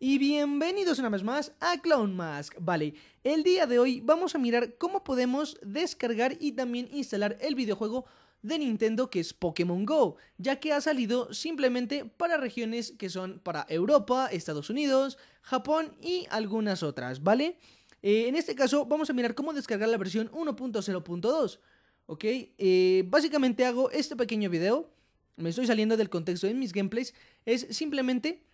y bienvenidos una vez más a Clown Mask. Vale, el día de hoy vamos a mirar cómo podemos descargar y también instalar el videojuego de Nintendo que es Pokémon Go, ya que ha salido simplemente para regiones que son para Europa, Estados Unidos, Japón y algunas otras, ¿vale? Eh, en este caso vamos a mirar cómo descargar la versión 1.0.2, ¿ok? Eh, básicamente hago este pequeño video, me estoy saliendo del contexto de mis gameplays, es simplemente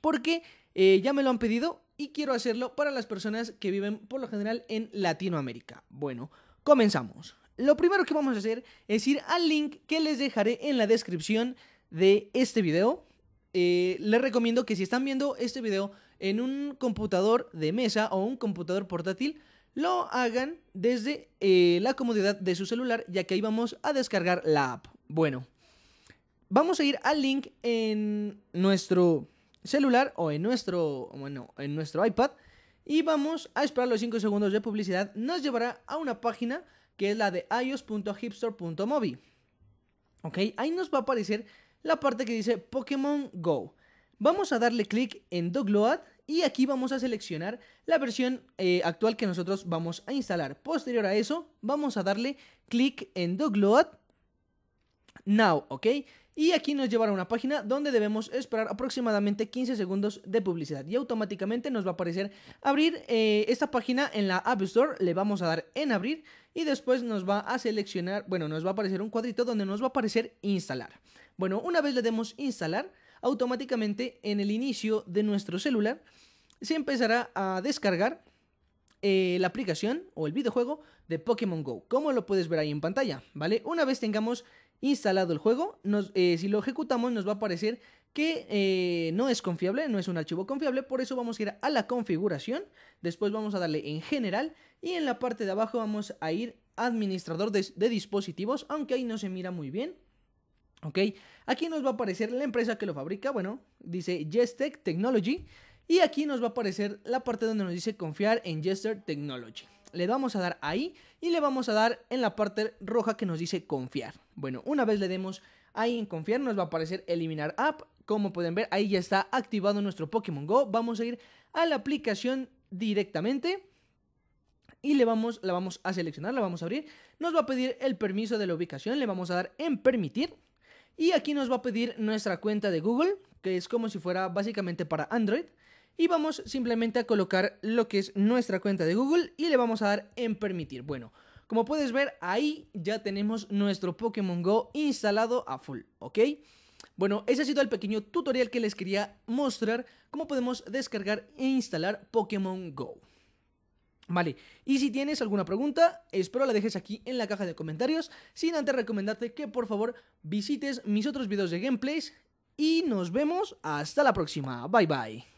porque eh, ya me lo han pedido y quiero hacerlo para las personas que viven por lo general en Latinoamérica. Bueno, comenzamos. Lo primero que vamos a hacer es ir al link que les dejaré en la descripción de este video. Eh, les recomiendo que si están viendo este video en un computador de mesa o un computador portátil, lo hagan desde eh, la comodidad de su celular, ya que ahí vamos a descargar la app. Bueno, vamos a ir al link en nuestro celular o en nuestro, bueno, en nuestro iPad. Y vamos a esperar los 5 segundos de publicidad. Nos llevará a una página que es la de ios.hipstore.mobi. Ok, ahí nos va a aparecer la parte que dice Pokémon Go. Vamos a darle clic en Dogload y aquí vamos a seleccionar la versión eh, actual que nosotros vamos a instalar. Posterior a eso, vamos a darle clic en Dogload now, ¿ok? Y aquí nos llevará a una página donde debemos esperar aproximadamente 15 segundos de publicidad y automáticamente nos va a aparecer abrir eh, esta página en la App Store, le vamos a dar en abrir y después nos va a seleccionar, bueno, nos va a aparecer un cuadrito donde nos va a aparecer instalar. Bueno, una vez le demos instalar, automáticamente en el inicio de nuestro celular se empezará a descargar eh, la aplicación o el videojuego de Pokémon Go, como lo puedes ver ahí en pantalla, ¿vale? Una vez tengamos instalado el juego. Eh, si lo ejecutamos nos va a aparecer que eh, no es confiable, no es un archivo confiable, por eso vamos a ir a la configuración, después vamos a darle en general y en la parte de abajo vamos a ir administrador de, dispositivos, aunque ahí no se mira muy bien. Ok, aquí nos va a aparecer la empresa que lo fabrica, bueno, dice gestec Technology. Y aquí nos va a aparecer la parte donde nos dice confiar en Jester Technology le vamos a dar ahí y le vamos a dar en la parte roja que nos dice confiar. Bueno, una vez le demos ahí en confiar nos va a aparecer eliminar app. Como pueden ver, ahí ya está activado nuestro Pokémon Go. Vamos a ir a la aplicación directamente y le vamos, la vamos a seleccionar, la vamos a abrir. Nos va a pedir el permiso de la ubicación, le vamos a dar en permitir. Y aquí nos va a pedir nuestra cuenta de Google, que es como si fuera básicamente para Android y vamos simplemente a colocar lo que es nuestra cuenta de Google y le vamos a dar en permitir. Bueno, como puedes ver ahí ya tenemos nuestro Pokémon Go instalado a full, ¿ok? Bueno, ese ha sido el pequeño tutorial que les quería mostrar cómo podemos descargar e instalar Pokémon Go. Vale, y si tienes alguna pregunta, espero la dejes aquí en la caja de comentarios, sin antes recomendarte que por favor visites mis otros videos de gameplays y nos vemos hasta la próxima. Bye bye.